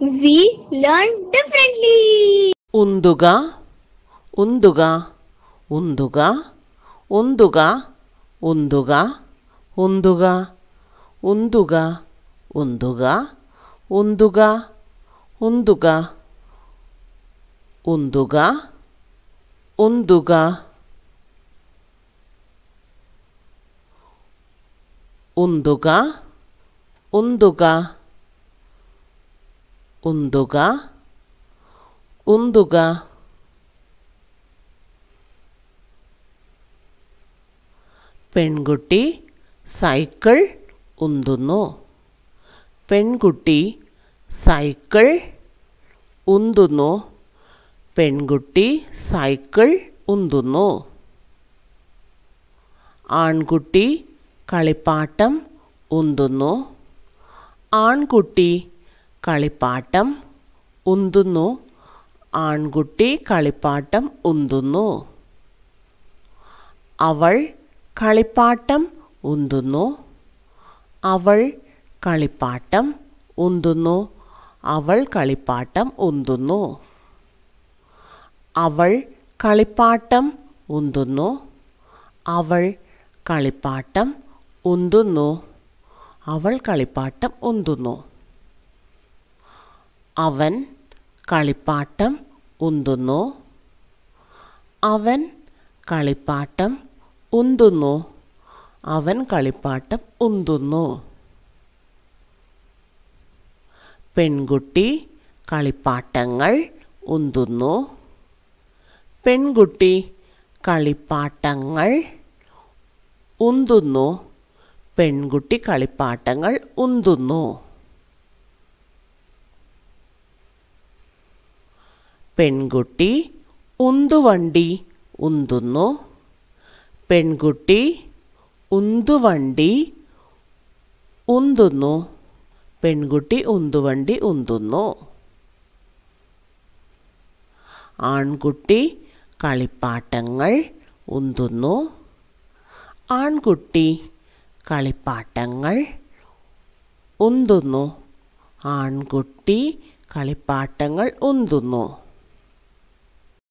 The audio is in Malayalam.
we learn differently. Unduga, unduga, unduga, unduga, unduga, unduga, unduga, unduga, unduga, unduga, unduga, unduga, unduga, unduga. ഉന്തുക ഉന്തുക പെൺകുട്ടി സൈക്കിൾ ഉന്തുന്നു പെൺകുട്ടി സൈക്കിൾ ഉന്തുന്നു പെൺകുട്ടി സൈക്കിൾ ഉന്തുന്നു ആൺകുട്ടി കളിപ്പാട്ടം ഉന്തുന്നു ആൺകുട്ടി കളിപ്പാട്ടം ഉന്തുന്നു ആൺകുട്ടി കളിപ്പാട്ടം ഉന്തുന്നു അവൾ കളിപ്പാട്ടം ഉന്തുന്നു അവൾ കളിപ്പാട്ടം ഉന്തുന്നു അവൾ കളിപ്പാട്ടം ഉന്തുന്നു അവൾ കളിപ്പാട്ടം ഉന്തുന്നു അവൾ കളിപ്പാട്ടം ഉന്തുന്നു അവൾ കളിപ്പാട്ടം ഉന്തുന്നു അവൻ കളിപ്പാട്ടം ഉന്തുന്നു അവൻ കളിപ്പാട്ടം ഉന്തുന്നു അവൻ കളിപ്പാട്ടം ഉന്തുന്നു പെൺകുട്ടി കളിപ്പാട്ടങ്ങൾ ഉന്തുന്നു പെൺകുട്ടി കളിപ്പാട്ടങ്ങൾ ഉന്തുന്നു പെൺകുട്ടി കളിപ്പാട്ടങ്ങൾ ഉന്തുന്നു പെൺകുട്ടി ഉന്തുവണ്ടി ഉന്തുന്നു പെൺകുട്ടി ഉന്തുവണ്ടി ഉന്തുന്നു പെൺകുട്ടി ഉന്തുവണ്ടി ഉന്തുന്നു ആൺകുട്ടി കളിപ്പാട്ടങ്ങൾ ഉന്തുന്നു ആൺകുട്ടി കളിപ്പാട്ടങ്ങൾ ഉന്തുന്നു ആൺകുട്ടി കളിപ്പാട്ടങ്ങൾ ഉന്തുന്നു